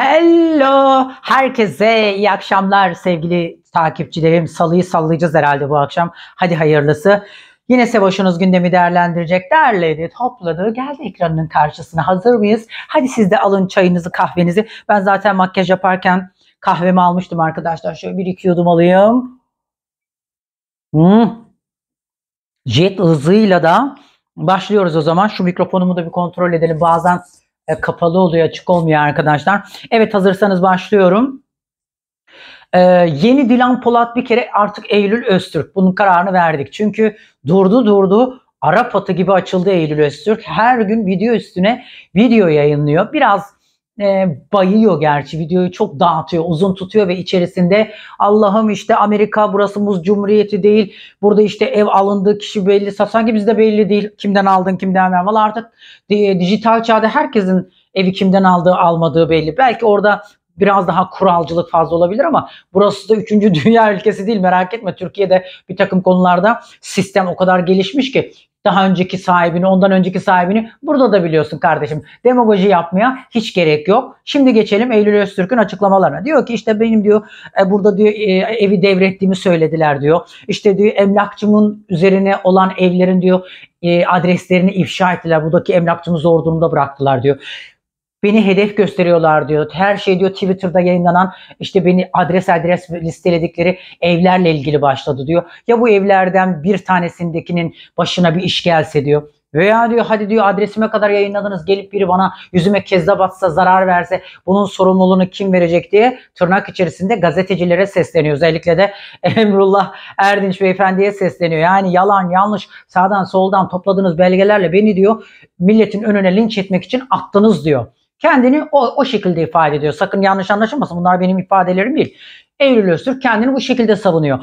Hello! Herkese iyi akşamlar sevgili takipçilerim. Salıyı sallayacağız herhalde bu akşam. Hadi hayırlısı. Yine Sevoş'unuz gündemi değerlendirecek derledi, topladı, geldi ekranının karşısına. Hazır mıyız? Hadi siz de alın çayınızı, kahvenizi. Ben zaten makyaj yaparken kahvemi almıştım arkadaşlar. Şöyle bir iki yudum alayım. Hmm. Jet hızıyla da başlıyoruz o zaman. Şu mikrofonumu da bir kontrol edelim. Bazen e, kapalı oluyor, açık olmuyor arkadaşlar. Evet hazırsanız başlıyorum. Ee, yeni Dilan Polat bir kere artık Eylül Öztürk. Bunun kararını verdik. Çünkü durdu durdu Arap atı gibi açıldı Eylül Öztürk. Her gün video üstüne video yayınlıyor. Biraz e, bayıyor gerçi videoyu çok dağıtıyor uzun tutuyor ve içerisinde Allah'ım işte Amerika burası muz cumhuriyeti değil burada işte ev alındığı kişi belli sanki bizde belli değil kimden aldın kimden ver valla artık dijital çağda herkesin evi kimden aldığı almadığı belli belki orada biraz daha kuralcılık fazla olabilir ama burası da 3. dünya ülkesi değil merak etme. Türkiye'de bir takım konularda sistem o kadar gelişmiş ki daha önceki sahibini, ondan önceki sahibini burada da biliyorsun kardeşim. Demagoji yapmaya hiç gerek yok. Şimdi geçelim Eylül Öztürk'ün açıklamalarına. Diyor ki işte benim diyor e, burada diyor e, evi devrettiğimi söylediler diyor. İşte diyor emlakçımın üzerine olan evlerin diyor e, adreslerini ifşa ettiler. Buradaki emlakçımı zor durumda bıraktılar diyor. Beni hedef gösteriyorlar diyor. Her şey diyor Twitter'da yayınlanan işte beni adres adres listeledikleri evlerle ilgili başladı diyor. Ya bu evlerden bir tanesindekinin başına bir iş gelse diyor. Veya diyor hadi diyor adresime kadar yayınladınız gelip biri bana yüzüme kezzap batsa, zarar verse bunun sorumluluğunu kim verecek diye tırnak içerisinde gazetecilere sesleniyor. Özellikle de Emrullah Erdinç beyefendiye sesleniyor. Yani yalan yanlış sağdan soldan topladığınız belgelerle beni diyor milletin önüne linç etmek için attınız diyor kendini o, o şekilde ifade ediyor. Sakın yanlış anlaşılmasın bunlar benim ifadelerim değil. Eylül Öztürk kendini bu şekilde savunuyor.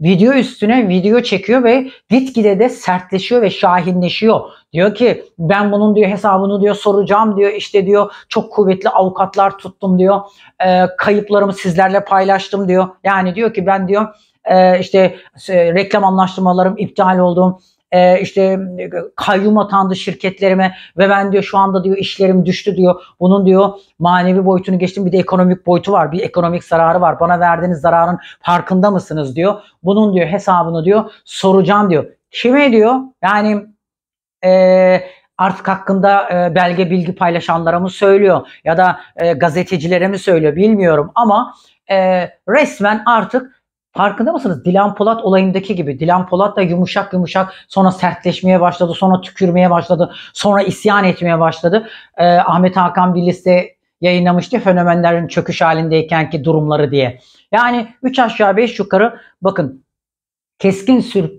Video üstüne video çekiyor ve gitgide de sertleşiyor ve şahinleşiyor. Diyor ki ben bunun diyor hesabını diyor soracağım diyor işte diyor çok kuvvetli avukatlar tuttum diyor. E, kayıplarımı sizlerle paylaştım diyor. Yani diyor ki ben diyor e, işte e, reklam anlaştırmalarım iptal oldum e, işte kayyum atandı şirketlerime ve ben diyor şu anda diyor işlerim düştü diyor. Bunun diyor manevi boyutunu geçtim bir de ekonomik boyutu var. Bir ekonomik zararı var. Bana verdiğiniz zararın farkında mısınız diyor. Bunun diyor hesabını diyor soracağım diyor. Kime diyor? Yani eee artık hakkında e, belge bilgi paylaşanlara mı söylüyor ya da e, gazetecilere mi söylüyor bilmiyorum ama e, resmen artık Farkında mısınız? Dilan Polat olayındaki gibi. Dilan Polat da yumuşak yumuşak sonra sertleşmeye başladı. Sonra tükürmeye başladı. Sonra isyan etmeye başladı. Ee, Ahmet Hakan bir liste yayınlamıştı fenomenlerin çöküş halindeyken ki durumları diye. Yani 3 aşağı 5 yukarı bakın keskin sür,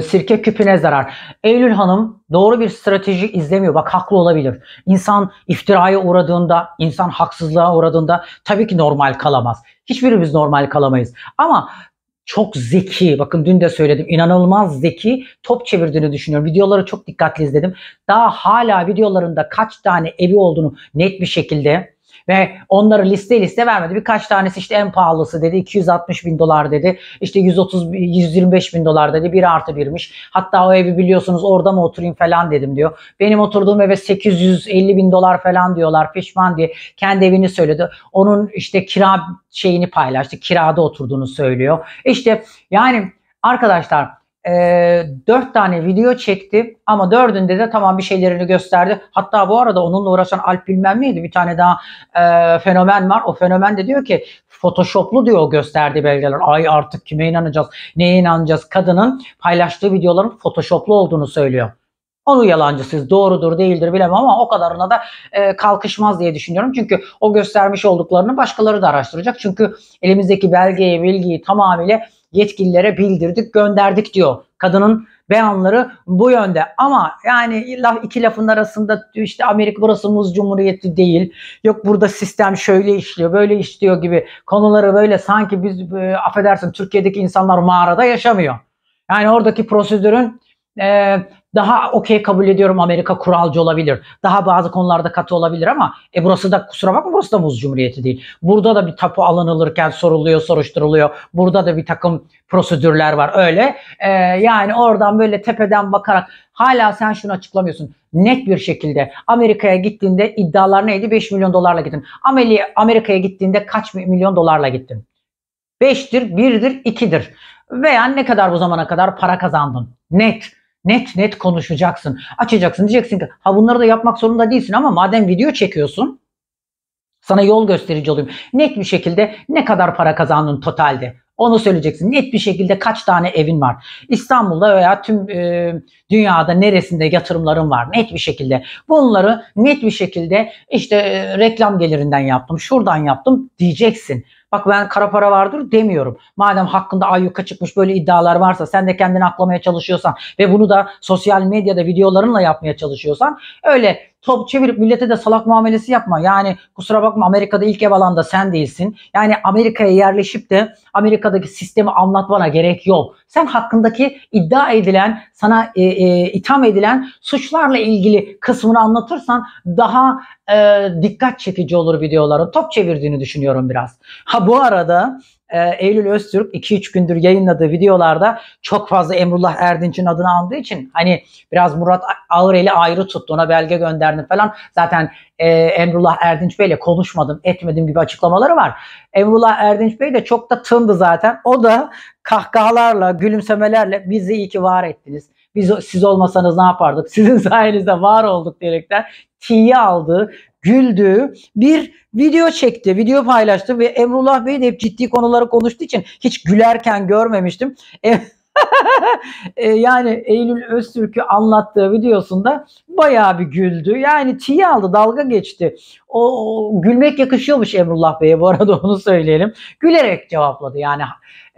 sirke küpüne zarar. Eylül Hanım doğru bir strateji izlemiyor. Bak haklı olabilir. İnsan iftiraya uğradığında, insan haksızlığa uğradığında tabii ki normal kalamaz. Hiçbirimiz normal kalamayız. Ama çok zeki. Bakın dün de söyledim. inanılmaz zeki. Top çevirdiğini düşünüyorum. Videoları çok dikkatli izledim. Daha hala videolarında kaç tane evi olduğunu net bir şekilde ve onları liste liste vermedi. Birkaç tanesi işte en pahalısı dedi. 260 bin dolar dedi. İşte 130, 125 bin dolar dedi. Bir artı birmiş. Hatta o evi biliyorsunuz orada mı oturayım falan dedim diyor. Benim oturduğum eve 850 bin dolar falan diyorlar. Pişman diye kendi evini söyledi. Onun işte kira şeyini paylaştı. Kirada oturduğunu söylüyor. İşte yani arkadaşlar e, ee, 4 tane video çekti ama dördünde de tamam bir şeylerini gösterdi. Hatta bu arada onunla uğraşan Alp bilmem miydi bir tane daha e, fenomen var. O fenomen de diyor ki Photoshop'lu diyor gösterdiği belgeler. Ay artık kime inanacağız, neye inanacağız? Kadının paylaştığı videoların Photoshop'lu olduğunu söylüyor. Onu yalancısız doğrudur değildir bilemem ama o kadarına da e, kalkışmaz diye düşünüyorum. Çünkü o göstermiş olduklarını başkaları da araştıracak. Çünkü elimizdeki belgeyi bilgiyi tamamıyla yetkililere bildirdik, gönderdik diyor. Kadının beyanları bu yönde. Ama yani iki lafın arasında işte Amerika burası muz cumhuriyeti değil. Yok burada sistem şöyle işliyor, böyle işliyor gibi konuları böyle sanki biz e, affedersin Türkiye'deki insanlar mağarada yaşamıyor. Yani oradaki prosedürün e, daha okey kabul ediyorum Amerika kuralcı olabilir. Daha bazı konularda katı olabilir ama e burası da kusura bakma burası da muz cumhuriyeti değil. Burada da bir tapu alınılırken soruluyor, soruşturuluyor. Burada da bir takım prosedürler var öyle. E, yani oradan böyle tepeden bakarak hala sen şunu açıklamıyorsun. Net bir şekilde Amerika'ya gittiğinde iddialar neydi? 5 milyon dolarla gittin. Amerika'ya gittiğinde kaç milyon dolarla gittin? 5'tir, 1'dir, 2'dir. Veya ne kadar bu zamana kadar para kazandın? Net. Net net konuşacaksın. Açacaksın diyeceksin ki ha bunları da yapmak zorunda değilsin ama madem video çekiyorsun sana yol gösterici olayım. Net bir şekilde ne kadar para kazandın totalde? Onu söyleyeceksin. Net bir şekilde kaç tane evin var? İstanbul'da veya tüm e, dünyada neresinde yatırımların var? Net bir şekilde. Bunları net bir şekilde işte e, reklam gelirinden yaptım, şuradan yaptım diyeceksin. Bak ben kara para vardır demiyorum. Madem hakkında ayyuka çıkmış böyle iddialar varsa sen de kendini aklamaya çalışıyorsan ve bunu da sosyal medyada videolarınla yapmaya çalışıyorsan öyle top çevirip millete de salak muamelesi yapma. Yani kusura bakma Amerika'da ilk ev alanda sen değilsin. Yani Amerika'ya yerleşip de Amerika'daki sistemi anlatmana gerek yok. Sen hakkındaki iddia edilen, sana e, e, itham edilen suçlarla ilgili kısmını anlatırsan daha e, dikkat çekici olur videoların. Top çevirdiğini düşünüyorum biraz. Ha bu arada e, Eylül Öztürk 2-3 gündür yayınladığı videolarda çok fazla Emrullah Erdinç'in adını andığı için hani biraz Murat Ağırel'i ayrı tuttu ona belge gönderdim falan. Zaten e, Emrullah Erdinç Bey'le konuşmadım etmedim gibi açıklamaları var. Emrullah Erdinç Bey de çok da tındı zaten. O da kahkahalarla gülümsemelerle bizi iyi ki var ettiniz. Biz siz olmasanız ne yapardık? Sizin sayenizde var olduk diyerekten tiye aldığı güldüğü bir video çekti, video paylaştı ve Emrullah Bey de hep ciddi konuları konuştuğu için hiç gülerken görmemiştim. E E, yani Eylül Öztürk'ü anlattığı videosunda bayağı bir güldü. Yani çiğ aldı, dalga geçti. O, o gülmek yakışıyormuş Emrullah Bey'e bu arada onu söyleyelim. Gülerek cevapladı yani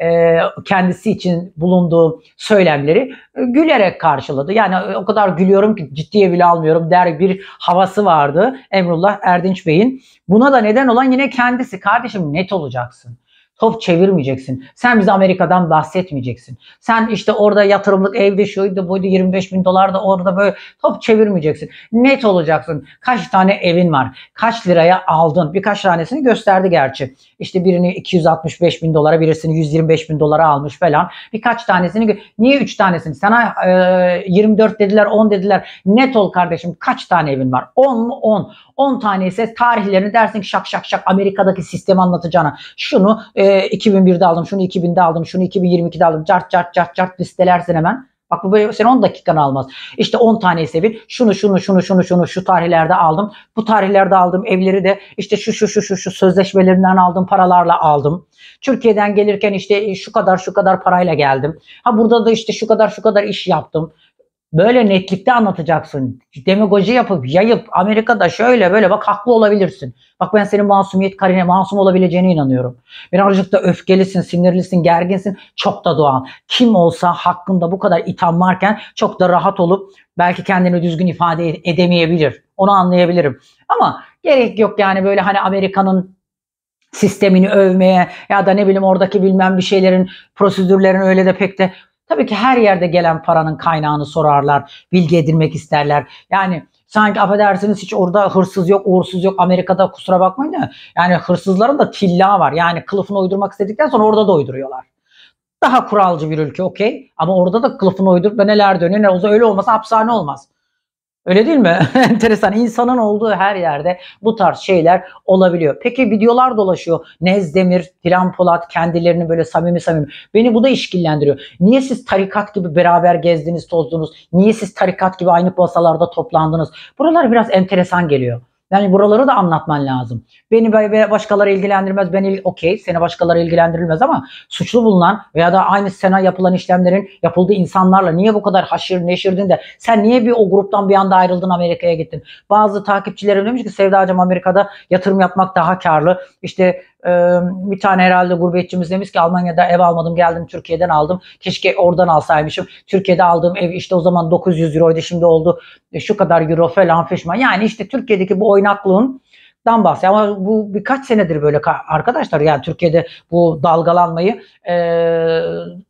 e, kendisi için bulunduğu söylemleri e, gülerek karşıladı. Yani o kadar gülüyorum ki ciddiye bile almıyorum der bir havası vardı Emrullah Erdinç Bey'in. Buna da neden olan yine kendisi. Kardeşim net olacaksın. Top çevirmeyeceksin. Sen bize Amerika'dan bahsetmeyeceksin. Sen işte orada yatırımlık evde şuydu buydu 25 bin dolar da orada böyle top çevirmeyeceksin. Net olacaksın. Kaç tane evin var? Kaç liraya aldın? Birkaç tanesini gösterdi gerçi. İşte birini 265 bin dolara birisini 125 bin dolara almış falan. Birkaç tanesini niye 3 tanesini? Sana e, 24 dediler 10 dediler. Net ol kardeşim kaç tane evin var? 10 mu 10? 10 tane ise tarihlerini dersin ki şak şak şak Amerika'daki sistemi anlatacağına. Şunu e, e, 2001'de aldım, şunu 2000'de aldım, şunu 2022'de aldım. Cart cart cart cart listelersin hemen. Bak bu böyle sen 10 dakikanı almaz. İşte 10 tane sevin. Şunu şunu şunu şunu şunu şu tarihlerde aldım. Bu tarihlerde aldım evleri de işte şu şu şu şu şu sözleşmelerinden aldım paralarla aldım. Türkiye'den gelirken işte şu kadar şu kadar parayla geldim. Ha burada da işte şu kadar şu kadar iş yaptım böyle netlikte anlatacaksın. Demagoji yapıp yayıp Amerika'da şöyle böyle bak haklı olabilirsin. Bak ben senin masumiyet karine masum olabileceğine inanıyorum. Birazcık da öfkelisin, sinirlisin, gerginsin. Çok da doğal. Kim olsa hakkında bu kadar itham varken çok da rahat olup belki kendini düzgün ifade edemeyebilir. Onu anlayabilirim. Ama gerek yok yani böyle hani Amerika'nın sistemini övmeye ya da ne bileyim oradaki bilmem bir şeylerin prosedürlerin öyle de pek de Tabii ki her yerde gelen paranın kaynağını sorarlar, bilgi edinmek isterler. Yani sanki affedersiniz hiç orada hırsız yok, uğursuz yok. Amerika'da kusura bakmayın da yani hırsızların da tilla var. Yani kılıfını uydurmak istedikten sonra orada da uyduruyorlar. Daha kuralcı bir ülke okey ama orada da kılıfını uydurup da neler dönüyor. Ne olsa öyle olmasa hapishane olmaz. Öyle değil mi? Enteresan. İnsanın olduğu her yerde bu tarz şeyler olabiliyor. Peki videolar dolaşıyor. Nezdemir, Dilan Polat kendilerini böyle samimi samimi. Beni bu da işkillendiriyor. Niye siz tarikat gibi beraber gezdiniz, tozdunuz? Niye siz tarikat gibi aynı masalarda toplandınız? Buralar biraz enteresan geliyor. Yani buraları da anlatman lazım. Beni başkaları ilgilendirmez. beni il okey seni başkaları ilgilendirilmez ama suçlu bulunan veya da aynı sena yapılan işlemlerin yapıldığı insanlarla niye bu kadar haşır neşirdin de sen niye bir o gruptan bir anda ayrıldın Amerika'ya gittin? Bazı takipçilerim demiş ki Sevdacığım Amerika'da yatırım yapmak daha karlı. İşte bir tane herhalde gurbetçimiz demiş ki Almanya'da ev almadım geldim Türkiye'den aldım. Keşke oradan alsaymışım. Türkiye'de aldığım ev işte o zaman 900 euroydu şimdi oldu e, şu kadar euro falan fişman. Yani işte Türkiye'deki bu oynaklığın dan bahsediyor. Ama bu birkaç senedir böyle arkadaşlar yani Türkiye'de bu dalgalanmayı e,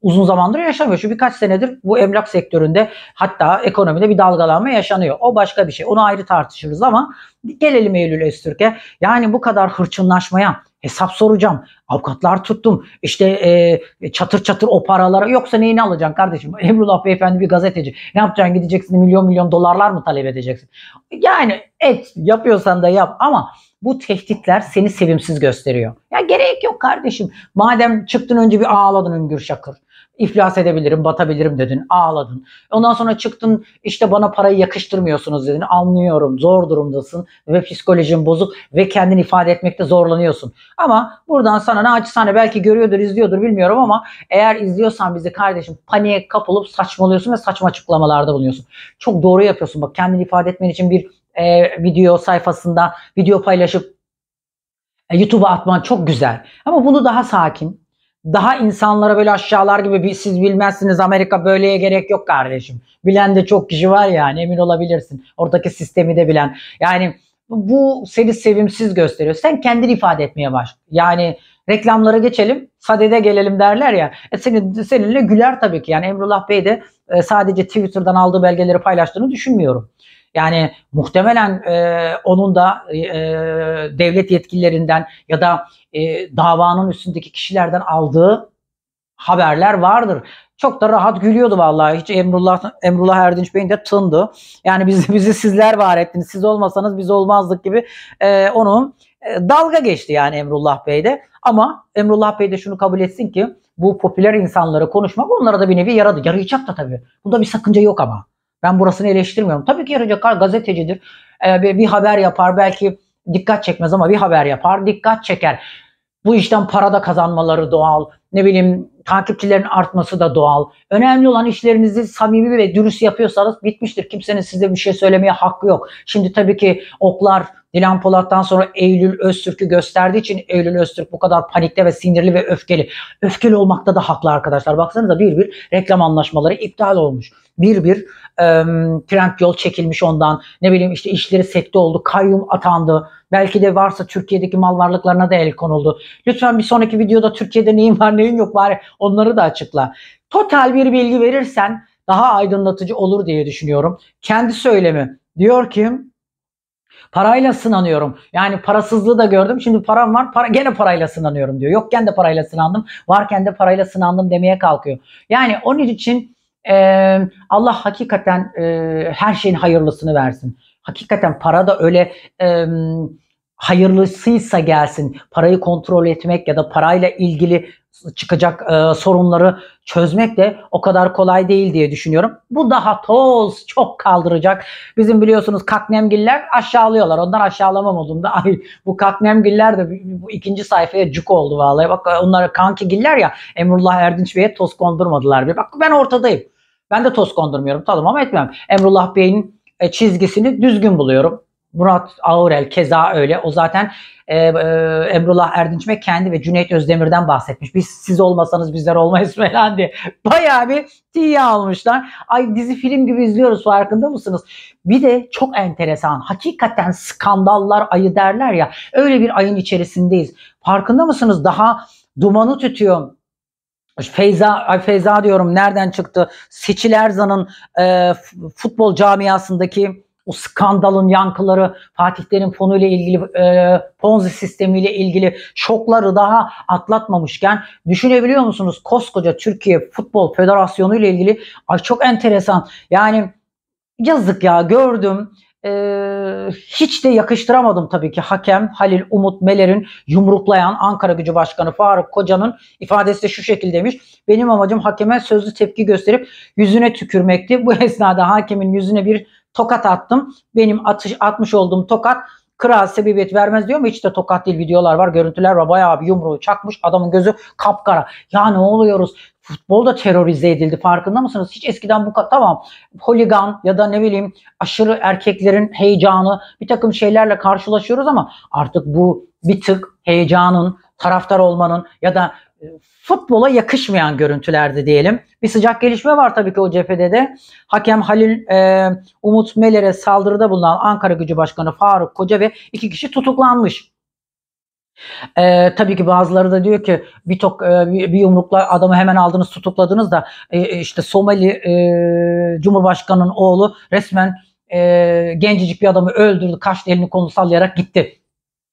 uzun zamandır yaşamıyor. Şu birkaç senedir bu emlak sektöründe hatta ekonomide bir dalgalanma yaşanıyor. O başka bir şey. Onu ayrı tartışırız ama gelelim Eylül Öztürk'e. Yani bu kadar hırçınlaşmaya Hesap soracağım. Avukatlar tuttum. İşte e, çatır çatır o paralara. Yoksa neyini alacaksın kardeşim? Emrullah Beyefendi bir gazeteci. Ne yapacaksın? Gideceksin milyon milyon dolarlar mı talep edeceksin? Yani et yapıyorsan da yap ama bu tehditler seni sevimsiz gösteriyor. Ya gerek yok kardeşim. Madem çıktın önce bir ağladın Üngür Şakır iflas edebilirim, batabilirim dedin, ağladın. Ondan sonra çıktın işte bana parayı yakıştırmıyorsunuz dedin. Anlıyorum zor durumdasın ve psikolojin bozuk ve kendini ifade etmekte zorlanıyorsun. Ama buradan sana ne açısane belki görüyordur, izliyordur bilmiyorum ama eğer izliyorsan bizi kardeşim paniğe kapılıp saçmalıyorsun ve saçma açıklamalarda bulunuyorsun. Çok doğru yapıyorsun. Bak kendini ifade etmen için bir e, video sayfasında video paylaşıp e, YouTube'a atman çok güzel. Ama bunu daha sakin, daha insanlara böyle aşağılar gibi siz bilmezsiniz Amerika böyleye gerek yok kardeşim. Bilen de çok kişi var yani emin olabilirsin. Oradaki sistemi de bilen. Yani bu seni sevimsiz gösteriyor. Sen kendini ifade etmeye baş. Yani reklamlara geçelim, sadede gelelim derler ya. E senin, seninle güler tabii ki. Yani Emrullah Bey de e, sadece Twitter'dan aldığı belgeleri paylaştığını düşünmüyorum. Yani muhtemelen e, onun da e, e, devlet yetkililerinden ya da e, davanın üstündeki kişilerden aldığı haberler vardır. Çok da rahat gülüyordu vallahi. Hiç Emrullah Emrullah Erdinç Bey'in de tındı. Yani bizi bizi sizler var ettiniz. Siz olmasanız biz olmazdık gibi e, onun e, dalga geçti yani Emrullah Bey'de. Ama Emrullah Bey de şunu kabul etsin ki bu popüler insanlara konuşmak onlara da bir nevi yaradı. Yarayacak da tabii. Bunda bir sakınca yok ama. Ben burasını eleştirmiyorum. Tabii ki Yarıca gazetecidir. Ee, bir, bir haber yapar belki dikkat çekmez ama bir haber yapar dikkat çeker. Bu işten para da kazanmaları doğal. Ne bileyim takipçilerin artması da doğal. Önemli olan işlerinizi samimi ve dürüst yapıyorsanız bitmiştir. Kimsenin size bir şey söylemeye hakkı yok. Şimdi tabii ki oklar Dilan Polat'tan sonra Eylül Öztürk'ü gösterdiği için Eylül Öztürk bu kadar panikte ve sinirli ve öfkeli. Öfkeli olmakta da haklı arkadaşlar. Baksanıza bir bir reklam anlaşmaları iptal olmuş bir bir e, trend yol çekilmiş ondan. Ne bileyim işte işleri sekte oldu, kayyum atandı. Belki de varsa Türkiye'deki mal varlıklarına da el konuldu. Lütfen bir sonraki videoda Türkiye'de neyin var neyin yok bari onları da açıkla. Total bir bilgi verirsen daha aydınlatıcı olur diye düşünüyorum. Kendi söylemi diyor ki Parayla sınanıyorum. Yani parasızlığı da gördüm. Şimdi param var. Para, gene parayla sınanıyorum diyor. Yokken de parayla sınandım. Varken de parayla sınandım demeye kalkıyor. Yani onun için e, Allah hakikaten e, her şeyin hayırlısını versin. Hakikaten para da öyle e, hayırlısıysa gelsin. Parayı kontrol etmek ya da parayla ilgili çıkacak e, sorunları çözmek de o kadar kolay değil diye düşünüyorum. Bu daha toz çok kaldıracak. Bizim biliyorsunuz kaknemgiller aşağılıyorlar. Onlar aşağılama modunda. Ay bu kaknemgiller de bu ikinci sayfaya cuk oldu vallahi. Bak onlar kankigiller ya Emrullah Erdinç Bey'e toz kondurmadılar. Bir. Bak ben ortadayım. Ben de toz kondurmuyorum. Tanımama etmem. Emrullah Bey'in e, çizgisini düzgün buluyorum. Murat Ağurel keza öyle. O zaten e, e, Emrullah Erdinç ve kendi ve Cüneyt Özdemir'den bahsetmiş. Biz siz olmasanız bizler olmayız falan diye. Bayağı bir tiye almışlar. Ay dizi film gibi izliyoruz farkında mısınız? Bir de çok enteresan. Hakikaten skandallar ayı derler ya. Öyle bir ayın içerisindeyiz. Farkında mısınız? Daha dumanı tütüyor Feyza, Feyza diyorum nereden çıktı? Seçil Erzan'ın e, futbol camiasındaki o skandalın yankıları, Fatihlerin Terim fonu ile ilgili, e, Ponzi sistemi ile ilgili şokları daha atlatmamışken düşünebiliyor musunuz? Koskoca Türkiye Futbol Federasyonu ile ilgili ay çok enteresan. Yani yazık ya gördüm e, hiç de yakıştıramadım tabii ki hakem Halil Umut Meler'in yumruklayan Ankara Gücü Başkanı Faruk Koca'nın ifadesi de şu şekildeymiş. Benim amacım hakeme sözlü tepki gösterip yüzüne tükürmekti. Bu esnada hakemin yüzüne bir tokat attım. Benim atış, atmış olduğum tokat kral sebebiyet vermez diyor mu? Hiç de tokat değil videolar var, görüntüler var. Bayağı bir yumruğu çakmış. Adamın gözü kapkara. Ya ne oluyoruz? futbol da terörize edildi farkında mısınız? Hiç eskiden bu tamam holigan ya da ne bileyim aşırı erkeklerin heyecanı bir takım şeylerle karşılaşıyoruz ama artık bu bir tık heyecanın, taraftar olmanın ya da e, futbola yakışmayan görüntülerdi diyelim. Bir sıcak gelişme var tabii ki o cephede de. Hakem Halil e, Umut Meler'e saldırıda bulunan Ankara Gücü Başkanı Faruk Koca ve iki kişi tutuklanmış. Ee, tabii ki bazıları da diyor ki bir tok e, bir yumrukla adamı hemen aldınız tutukladınız da e, e işte Somali e, Cumhurbaşkanı'nın oğlu resmen e, gencecik bir adamı öldürdü kaçtı elini kolunu sallayarak gitti.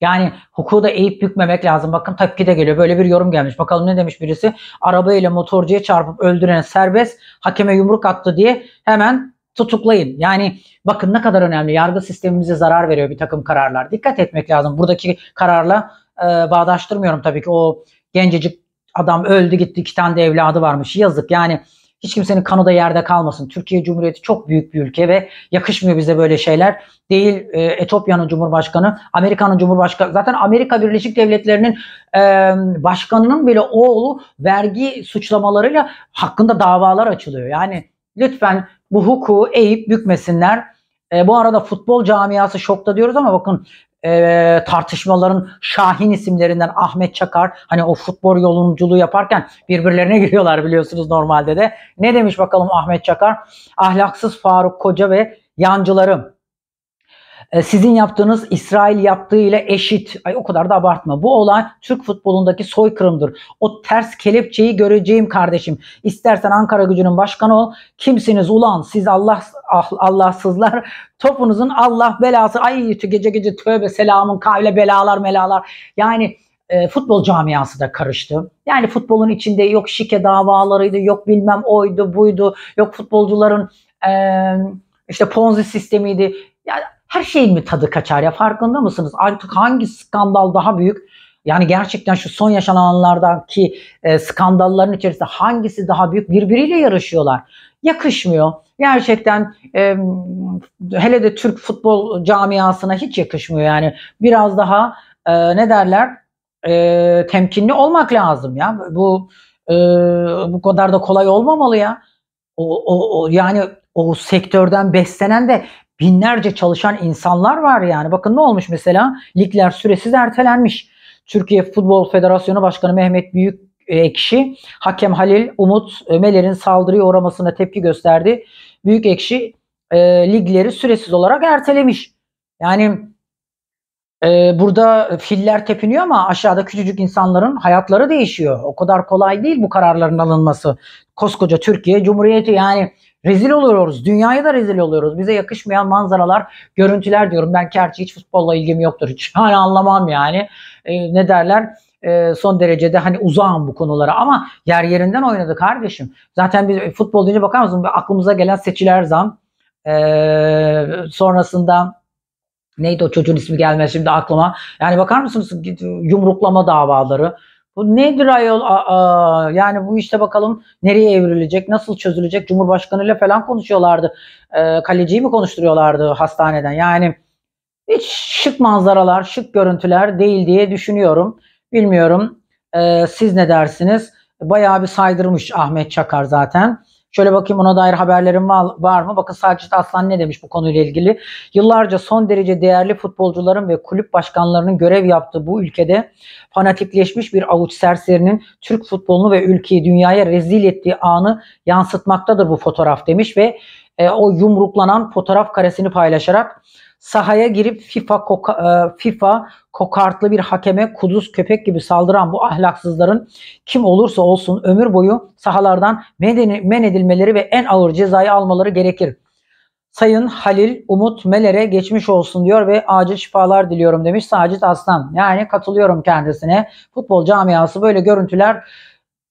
Yani hukuku da eğip bükmemek lazım. Bakın de geliyor. Böyle bir yorum gelmiş. Bakalım ne demiş birisi. Araba ile motorcuya çarpıp öldüren serbest hakeme yumruk attı diye hemen tutuklayın. Yani bakın ne kadar önemli. Yargı sistemimize zarar veriyor bir takım kararlar. Dikkat etmek lazım. Buradaki kararla e, bağdaştırmıyorum tabii ki. O gencecik adam öldü gitti iki tane de evladı varmış. Yazık yani hiç kimsenin kanı da yerde kalmasın. Türkiye Cumhuriyeti çok büyük bir ülke ve yakışmıyor bize böyle şeyler. Değil e, Etopya'nın Cumhurbaşkanı, Amerika'nın Cumhurbaşkanı. Zaten Amerika Birleşik Devletleri'nin e, başkanının bile oğlu vergi suçlamalarıyla hakkında davalar açılıyor. Yani lütfen bu hukuku eğip bükmesinler. E, bu arada futbol camiası şokta diyoruz ama bakın e, tartışmaların şahin isimlerinden Ahmet Çakar hani o futbol yolunculuğu yaparken birbirlerine giriyorlar biliyorsunuz normalde de. Ne demiş bakalım Ahmet Çakar? Ahlaksız Faruk Koca ve yancılarım e, sizin yaptığınız İsrail yaptığı ile eşit. Ay o kadar da abartma. Bu olay Türk futbolundaki soykırımdır. O ters kelepçeyi göreceğim kardeşim. İstersen Ankara gücünün başkanı ol. Kimsiniz ulan siz Allah ah, Allahsızlar. Topunuzun Allah belası. Ay gece gece tövbe selamın kavle belalar melalar. Yani e, futbol camiası da karıştı. Yani futbolun içinde yok şike davalarıydı, yok bilmem oydu, buydu, yok futbolcuların e, işte ponzi sistemiydi. Yani her şeyin mi tadı kaçar ya farkında mısınız? Artık hangi skandal daha büyük? Yani gerçekten şu son yaşananlardaki e, skandalların içerisinde hangisi daha büyük birbiriyle yarışıyorlar. Yakışmıyor. Gerçekten e, hele de Türk futbol camiasına hiç yakışmıyor. Yani biraz daha e, ne derler e, temkinli olmak lazım ya. Bu e, bu kadar da kolay olmamalı ya. O, o, o yani o sektörden beslenen de binlerce çalışan insanlar var yani. Bakın ne olmuş mesela? Ligler süresiz ertelenmiş. Türkiye Futbol Federasyonu Başkanı Mehmet Büyük e, Ekşi, hakem Halil Umut Ömeler'in e, saldırıya uğramasına tepki gösterdi. Büyük Ekşi e, ligleri süresiz olarak ertelemiş. Yani e, burada filler tepiniyor ama aşağıda küçücük insanların hayatları değişiyor. O kadar kolay değil bu kararların alınması. Koskoca Türkiye Cumhuriyeti yani Rezil oluyoruz. Dünyaya da rezil oluyoruz. Bize yakışmayan manzaralar, görüntüler diyorum. Ben gerçi hiç futbolla ilgim yoktur. Hiç hani anlamam yani. E, ne derler? E, son derecede hani uzağım bu konulara ama yer yerinden oynadı kardeşim. Zaten biz e, futbol deyince bakar mısın? Aklımıza gelen seçiler zam. E, sonrasında neydi o çocuğun ismi gelmez şimdi aklıma. Yani bakar mısınız yumruklama davaları, bu nedir ayol? Aa, yani bu işte bakalım nereye evrilecek, nasıl çözülecek? Cumhurbaşkanı ile falan konuşuyorlardı. Ee, kaleciyi mi konuşturuyorlardı hastaneden? Yani hiç şık manzaralar, şık görüntüler değil diye düşünüyorum. Bilmiyorum. Ee, siz ne dersiniz? Bayağı bir saydırmış Ahmet Çakar zaten. Şöyle bakayım ona dair haberlerim var mı? Bakın Sakit Aslan ne demiş bu konuyla ilgili? Yıllarca son derece değerli futbolcuların ve kulüp başkanlarının görev yaptığı bu ülkede fanatikleşmiş bir avuç serserinin Türk futbolunu ve ülkeyi dünyaya rezil ettiği anı yansıtmaktadır bu fotoğraf demiş ve e, o yumruklanan fotoğraf karesini paylaşarak Sahaya girip FIFA koka, e, FIFA kokartlı bir hakeme kuduz köpek gibi saldıran bu ahlaksızların kim olursa olsun ömür boyu sahalardan men edilmeleri ve en ağır cezayı almaları gerekir. Sayın Halil Umut Meler'e geçmiş olsun diyor ve acil şifalar diliyorum demiş Sacit Aslan. Yani katılıyorum kendisine. Futbol camiası böyle görüntüler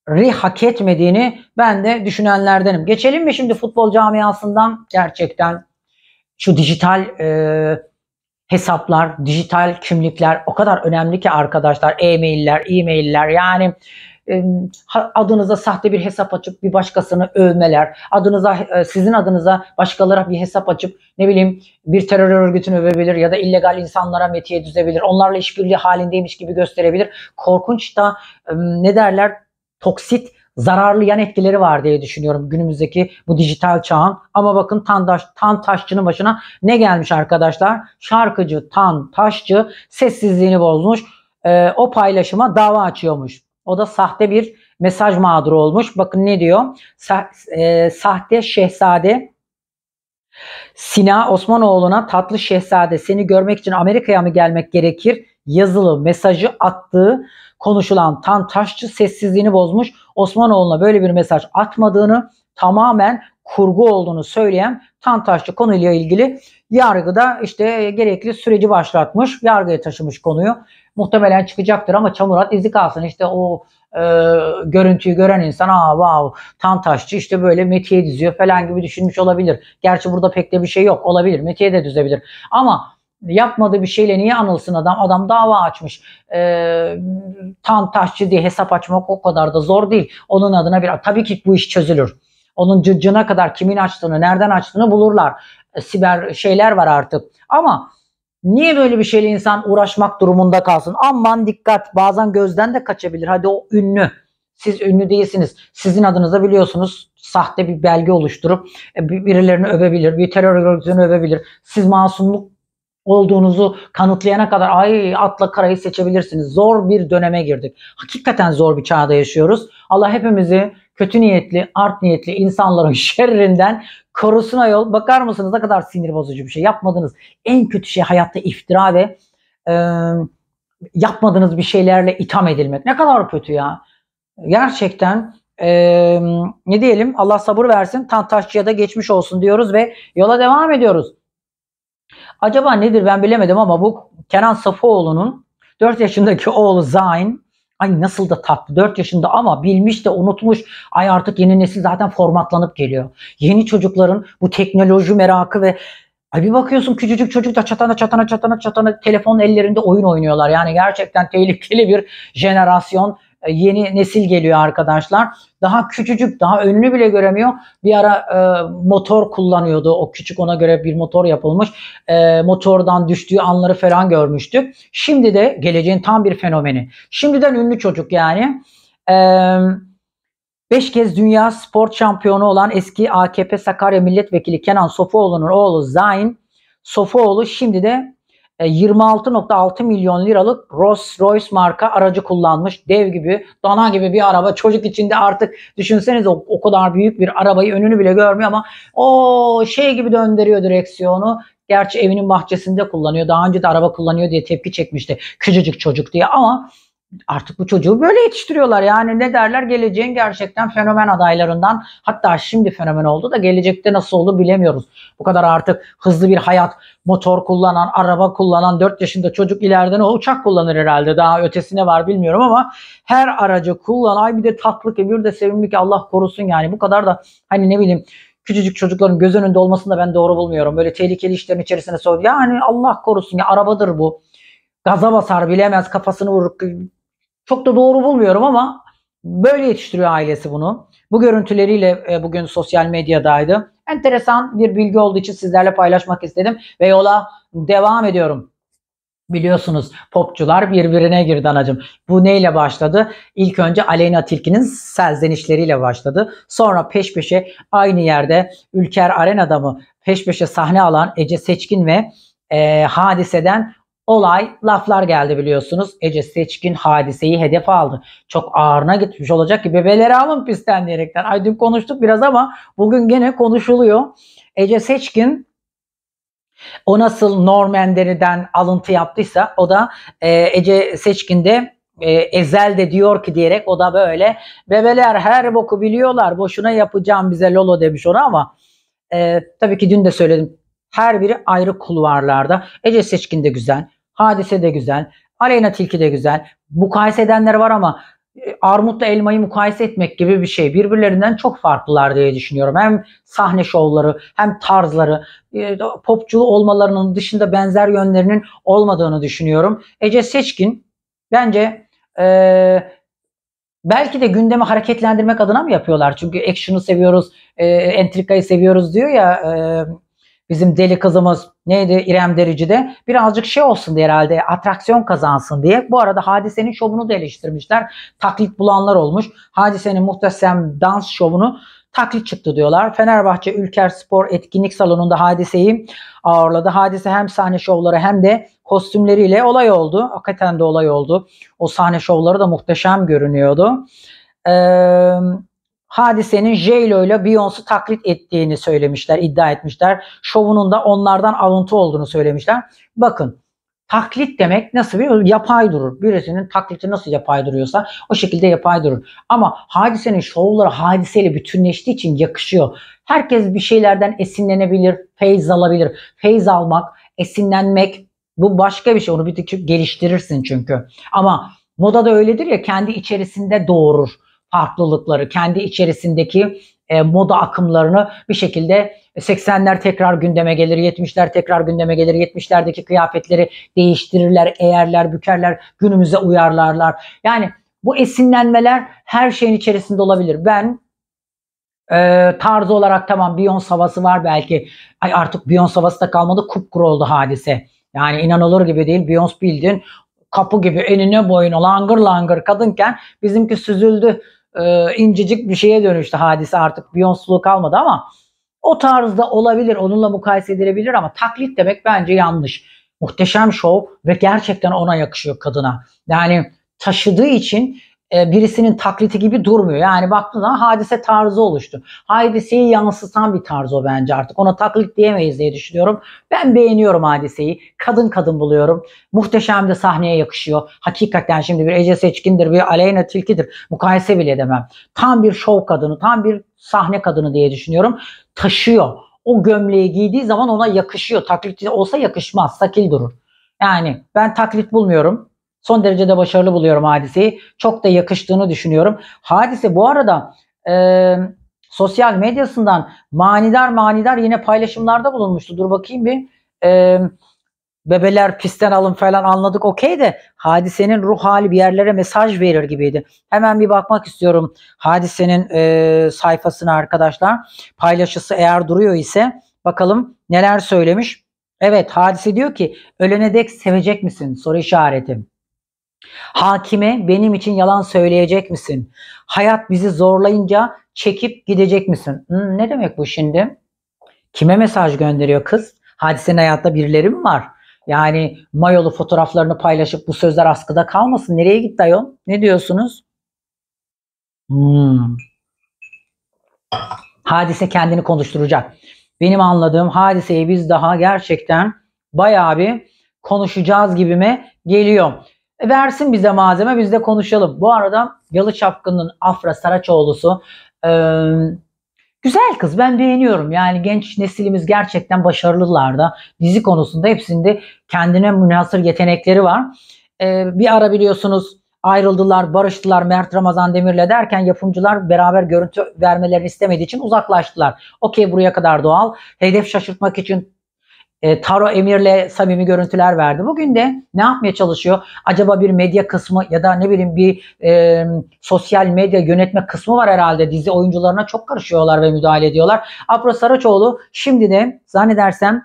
ri hak etmediğini ben de düşünenlerdenim. Geçelim mi şimdi futbol camiasından gerçekten şu dijital e, hesaplar, dijital kimlikler o kadar önemli ki arkadaşlar. E-mailler, e-mailler yani e, adınıza sahte bir hesap açıp bir başkasını övmeler, adınıza e, sizin adınıza başkalara bir hesap açıp ne bileyim bir terör örgütünü övebilir ya da illegal insanlara metiye düzebilir. Onlarla işbirliği halindeymiş gibi gösterebilir. Korkunç da e, ne derler? Toksit zararlı yan etkileri var diye düşünüyorum günümüzdeki bu dijital çağın. Ama bakın Tandaş, Tan Taşçı'nın başına ne gelmiş arkadaşlar? Şarkıcı Tan Taşçı sessizliğini bozmuş. E, o paylaşıma dava açıyormuş. O da sahte bir mesaj mağduru olmuş. Bakın ne diyor? Sa e, sahte şehzade Sina Osmanoğlu'na tatlı şehzade seni görmek için Amerika'ya mı gelmek gerekir? yazılı mesajı attığı konuşulan Tan Taşçı sessizliğini bozmuş. Osmanoğlu'na böyle bir mesaj atmadığını tamamen kurgu olduğunu söyleyen Tan Taşçı konuyla ilgili yargıda işte gerekli süreci başlatmış. Yargıya taşımış konuyu. Muhtemelen çıkacaktır ama çamurat izi kalsın. işte o e, görüntüyü gören insan aa wow Tan Taşçı işte böyle Metiye diziyor falan gibi düşünmüş olabilir. Gerçi burada pek de bir şey yok olabilir. Metiye de düzebilir. Ama Yapmadığı bir şeyle niye anılsın adam? Adam dava açmış. E, tam taşçı diye hesap açmak o kadar da zor değil. Onun adına bir tabii ki bu iş çözülür. Onun cıcına kadar kimin açtığını, nereden açtığını bulurlar. E, siber şeyler var artık. Ama niye böyle bir şeyle insan uğraşmak durumunda kalsın? Aman dikkat bazen gözden de kaçabilir. Hadi o ünlü. Siz ünlü değilsiniz. Sizin adınıza biliyorsunuz sahte bir belge oluşturup e, birilerini övebilir, bir terör örgütünü övebilir. Siz masumluk olduğunuzu kanıtlayana kadar ay atla karayı seçebilirsiniz. Zor bir döneme girdik. Hakikaten zor bir çağda yaşıyoruz. Allah hepimizi kötü niyetli, art niyetli insanların şerrinden korusun yol. Bakar mısınız ne kadar sinir bozucu bir şey. yapmadınız? en kötü şey hayatta iftira ve e, yapmadığınız bir şeylerle itham edilmek. Ne kadar kötü ya. Gerçekten e, ne diyelim Allah sabır versin. Tantaşçıya da geçmiş olsun diyoruz ve yola devam ediyoruz. Acaba nedir ben bilemedim ama bu Kenan Safoğlu'nun 4 yaşındaki oğlu Zayn ay nasıl da tatlı 4 yaşında ama bilmiş de unutmuş. Ay artık yeni nesil zaten formatlanıp geliyor. Yeni çocukların bu teknoloji merakı ve Ay bir bakıyorsun küçücük çocuk da çatana çatana çatana çatana telefon ellerinde oyun oynuyorlar. Yani gerçekten tehlikeli bir jenerasyon e, yeni nesil geliyor arkadaşlar. Daha küçücük, daha önünü bile göremiyor. Bir ara e, motor kullanıyordu. O küçük ona göre bir motor yapılmış. E, motordan düştüğü anları falan görmüştük. Şimdi de geleceğin tam bir fenomeni. Şimdiden ünlü çocuk yani. Eee 5 kez dünya spor şampiyonu olan eski AKP Sakarya Milletvekili Kenan Sofuoğlu'nun oğlu Zain Sofuoğlu şimdi de 26.6 e, milyon liralık Rolls Royce marka aracı kullanmış. Dev gibi, dana gibi bir araba. Çocuk içinde artık düşünseniz o, o kadar büyük bir arabayı önünü bile görmüyor ama o şey gibi döndürüyor direksiyonu. Gerçi evinin bahçesinde kullanıyor. Daha önce de araba kullanıyor diye tepki çekmişti. Küçücük çocuk diye ama artık bu çocuğu böyle yetiştiriyorlar. Yani ne derler geleceğin gerçekten fenomen adaylarından hatta şimdi fenomen oldu da gelecekte nasıl oldu bilemiyoruz. Bu kadar artık hızlı bir hayat, motor kullanan, araba kullanan 4 yaşında çocuk ileride ne uçak kullanır herhalde. Daha ötesine var bilmiyorum ama her aracı kullan. Ay bir de tatlı ki bir de sevimli ki Allah korusun yani. Bu kadar da hani ne bileyim küçücük çocukların göz önünde olmasını da ben doğru bulmuyorum. Böyle tehlikeli işlerin içerisine soğudu. Yani Allah korusun ya arabadır bu. Gaza basar bilemez kafasını vurur çok da doğru bulmuyorum ama böyle yetiştiriyor ailesi bunu. Bu görüntüleriyle e, bugün sosyal medyadaydı. Enteresan bir bilgi olduğu için sizlerle paylaşmak istedim ve yola devam ediyorum. Biliyorsunuz popçular birbirine girdi anacım. Bu neyle başladı? İlk önce Aleyna Tilki'nin selzenişleriyle başladı. Sonra peş peşe aynı yerde Ülker Arena'da mı peş peşe sahne alan Ece Seçkin ve e, hadiseden olay laflar geldi biliyorsunuz. Ece Seçkin hadiseyi hedef aldı. Çok ağırına gitmiş olacak ki bebeleri alın pistten diyerekten. Ay dün konuştuk biraz ama bugün gene konuşuluyor. Ece Seçkin o nasıl Normander'den alıntı yaptıysa o da e, Ece Seçkin'de e, Ezel de diyor ki diyerek o da böyle bebeler her boku biliyorlar boşuna yapacağım bize Lolo demiş ona ama e, tabii ki dün de söyledim her biri ayrı kulvarlarda Ece Seçkin de güzel Hadise de güzel. Aleyna Tilki de güzel. Mukayese edenler var ama e, armutla elmayı mukayese etmek gibi bir şey. Birbirlerinden çok farklılar diye düşünüyorum. Hem sahne şovları hem tarzları e, popçulu olmalarının dışında benzer yönlerinin olmadığını düşünüyorum. Ece Seçkin bence ee, belki de gündemi hareketlendirmek adına mı yapıyorlar? Çünkü action'ı seviyoruz, e, entrikayı seviyoruz diyor ya e, Bizim deli kızımız neydi İrem Derici'de birazcık şey olsun diye herhalde atraksiyon kazansın diye. Bu arada Hadise'nin şovunu da eleştirmişler. Taklit bulanlar olmuş. Hadise'nin muhteşem dans şovunu taklit çıktı diyorlar. Fenerbahçe Ülker Spor Etkinlik Salonu'nda hadiseyi ağırladı. Hadise hem sahne şovları hem de kostümleriyle olay oldu. Hakikaten de olay oldu. O sahne şovları da muhteşem görünüyordu. Ee, Hadise'nin J-Lo ile Beyoncé taklit ettiğini söylemişler, iddia etmişler. Şovunun da onlardan alıntı olduğunu söylemişler. Bakın taklit demek nasıl bir yapay durur. Birisinin taklidi nasıl yapay duruyorsa o şekilde yapay durur. Ama hadisenin şovları hadiseyle bütünleştiği için yakışıyor. Herkes bir şeylerden esinlenebilir, feyz alabilir. Feyz almak, esinlenmek bu başka bir şey. Onu bir tık geliştirirsin çünkü. Ama moda da öyledir ya kendi içerisinde doğurur farklılıkları, kendi içerisindeki e, moda akımlarını bir şekilde 80'ler e, tekrar gündeme gelir, 70'ler tekrar gündeme gelir, 70'lerdeki kıyafetleri değiştirirler, eğerler, bükerler, günümüze uyarlarlar. Yani bu esinlenmeler her şeyin içerisinde olabilir. Ben e, tarz olarak tamam Beyoncé havası var belki. Ay artık Beyoncé havası da kalmadı, kupkuru oldu hadise. Yani inanılır gibi değil. Beyoncé bildin kapı gibi enine boyuna langır langır kadınken bizimki süzüldü e, incecik bir şeye dönüştü hadise artık Beyoncé'lu kalmadı ama o tarzda olabilir. Onunla mukayese edilebilir ama taklit demek bence yanlış. Muhteşem şov ve gerçekten ona yakışıyor kadına. Yani taşıdığı için e, birisinin takliti gibi durmuyor. Yani baktığın zaman hadise tarzı oluştu. Hadiseyi yansıtan bir tarz o bence artık. Ona taklit diyemeyiz diye düşünüyorum. Ben beğeniyorum hadiseyi. Kadın kadın buluyorum. Muhteşem de sahneye yakışıyor. Hakikaten şimdi bir Ece Seçkin'dir, bir Aleyna Tilki'dir. Mukayese bile edemem. Tam bir şov kadını, tam bir sahne kadını diye düşünüyorum. Taşıyor. O gömleği giydiği zaman ona yakışıyor. Taklit olsa yakışmaz. Sakil durur. Yani ben taklit bulmuyorum. Son derecede başarılı buluyorum hadiseyi. Çok da yakıştığını düşünüyorum. Hadise bu arada e, sosyal medyasından manidar manidar yine paylaşımlarda bulunmuştu. Dur bakayım bir. E, bebeler pisten alın falan anladık okey de hadisenin ruh hali bir yerlere mesaj verir gibiydi. Hemen bir bakmak istiyorum hadisenin e, sayfasına arkadaşlar. Paylaşısı eğer duruyor ise bakalım neler söylemiş. Evet hadise diyor ki ölene dek sevecek misin soru işareti. Hakime benim için yalan söyleyecek misin? Hayat bizi zorlayınca çekip gidecek misin? Hmm, ne demek bu şimdi? Kime mesaj gönderiyor kız? Hadisenin hayatta birileri mi var? Yani mayolu fotoğraflarını paylaşıp bu sözler askıda kalmasın. Nereye gitti ayol? Ne diyorsunuz? Hmm. Hadise kendini konuşturacak. Benim anladığım hadiseyi biz daha gerçekten bayağı bir konuşacağız gibime geliyor. E, versin bize malzeme biz de konuşalım. Bu arada Yalı Çapkın'ın Afra Saraçoğlu'su e, güzel kız ben beğeniyorum. Yani genç nesilimiz gerçekten başarılılar da dizi konusunda hepsinde kendine münhasır yetenekleri var. E, bir ara biliyorsunuz ayrıldılar, barıştılar Mert Ramazan Demir'le derken yapımcılar beraber görüntü vermelerini istemediği için uzaklaştılar. Okey buraya kadar doğal. Hedef şaşırtmak için e, Taro Emir'le samimi görüntüler verdi. Bugün de ne yapmaya çalışıyor? Acaba bir medya kısmı ya da ne bileyim bir e, sosyal medya yönetme kısmı var herhalde. Dizi oyuncularına çok karışıyorlar ve müdahale ediyorlar. Afro Saraçoğlu şimdi de zannedersem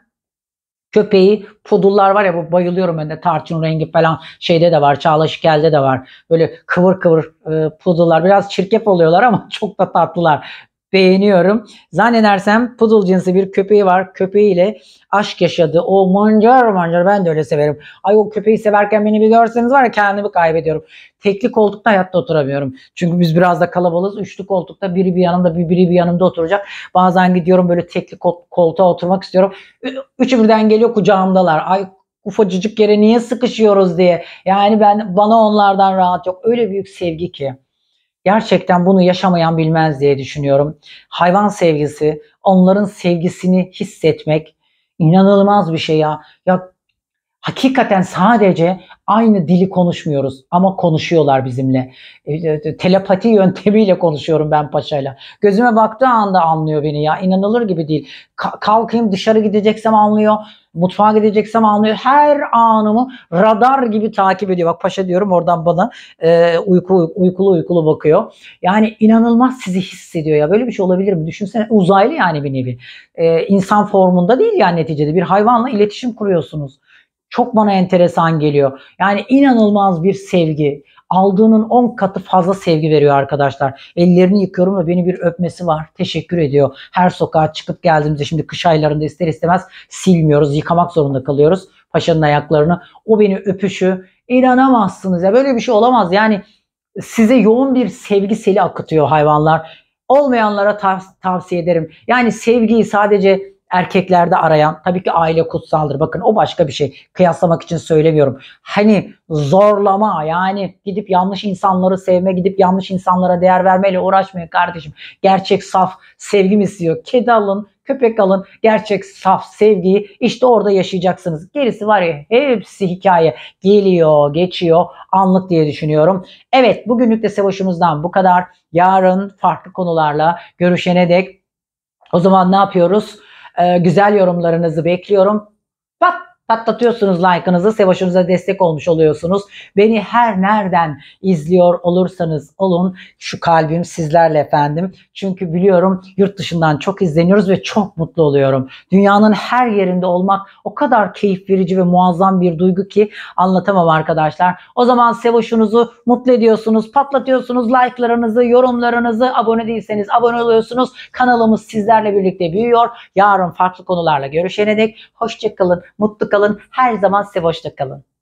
köpeği pudullar var ya bu bayılıyorum ben de tarçın rengi falan şeyde de var Çağla Şikel'de de var böyle kıvır kıvır e, pudullar biraz çirkep oluyorlar ama çok da tatlılar beğeniyorum. Zannedersem pudul cinsi bir köpeği var. Köpeğiyle aşk yaşadı. O mancar mancar ben de öyle severim. Ay o köpeği severken beni bir görseniz var ya kendimi kaybediyorum. Tekli koltukta hayatta oturamıyorum. Çünkü biz biraz da kalabalığız. Üçlü koltukta biri bir yanımda biri bir yanımda oturacak. Bazen gidiyorum böyle tekli koltuğa oturmak istiyorum. Üçü birden geliyor kucağımdalar. Ay ufacıcık yere niye sıkışıyoruz diye. Yani ben bana onlardan rahat yok. Öyle büyük sevgi ki gerçekten bunu yaşamayan bilmez diye düşünüyorum. Hayvan sevgisi, onların sevgisini hissetmek inanılmaz bir şey ya. Ya hakikaten sadece aynı dili konuşmuyoruz ama konuşuyorlar bizimle. E, e, e, telepati yöntemiyle konuşuyorum ben paşayla. Gözüme baktığı anda anlıyor beni ya. İnanılır gibi değil. kalkayım dışarı gideceksem anlıyor Mutfağa gideceksem anlıyor. Her anımı radar gibi takip ediyor. Bak paşa diyorum oradan bana e, uyku, uykulu uykulu bakıyor. Yani inanılmaz sizi hissediyor ya. Böyle bir şey olabilir mi? Düşünsene uzaylı yani bir nevi. E, insan formunda değil yani neticede. Bir hayvanla iletişim kuruyorsunuz çok bana enteresan geliyor. Yani inanılmaz bir sevgi aldığının 10 katı fazla sevgi veriyor arkadaşlar. Ellerini yıkıyorum ve beni bir öpmesi var. Teşekkür ediyor. Her sokağa çıkıp geldiğimizde şimdi kış aylarında ister istemez silmiyoruz. Yıkamak zorunda kalıyoruz. Paşanın ayaklarını. O beni öpüşü. inanamazsınız ya böyle bir şey olamaz. Yani size yoğun bir sevgi seli akıtıyor hayvanlar. Olmayanlara tav- tavsiye ederim. Yani sevgiyi sadece erkeklerde arayan tabii ki aile kutsaldır. Bakın o başka bir şey. Kıyaslamak için söylemiyorum. Hani zorlama yani gidip yanlış insanları sevme, gidip yanlış insanlara değer vermeyle uğraşmayın kardeşim. Gerçek saf sevgi mi istiyor? Kedi alın, köpek alın. Gerçek saf sevgiyi işte orada yaşayacaksınız. Gerisi var ya hepsi hikaye. Geliyor, geçiyor. Anlık diye düşünüyorum. Evet bugünlük de savaşımızdan bu kadar. Yarın farklı konularla görüşene dek o zaman ne yapıyoruz? Ee, güzel yorumlarınızı bekliyorum patlatıyorsunuz like'ınızı, Sevaş'ınıza destek olmuş oluyorsunuz. Beni her nereden izliyor olursanız olun şu kalbim sizlerle efendim. Çünkü biliyorum yurt dışından çok izleniyoruz ve çok mutlu oluyorum. Dünyanın her yerinde olmak o kadar keyif verici ve muazzam bir duygu ki anlatamam arkadaşlar. O zaman Sevaş'ınızı mutlu ediyorsunuz, patlatıyorsunuz like'larınızı, yorumlarınızı, abone değilseniz abone oluyorsunuz. Kanalımız sizlerle birlikte büyüyor. Yarın farklı konularla görüşene dek hoşçakalın, mutlu kalın kalın. Her zaman Sivoş'ta kalın.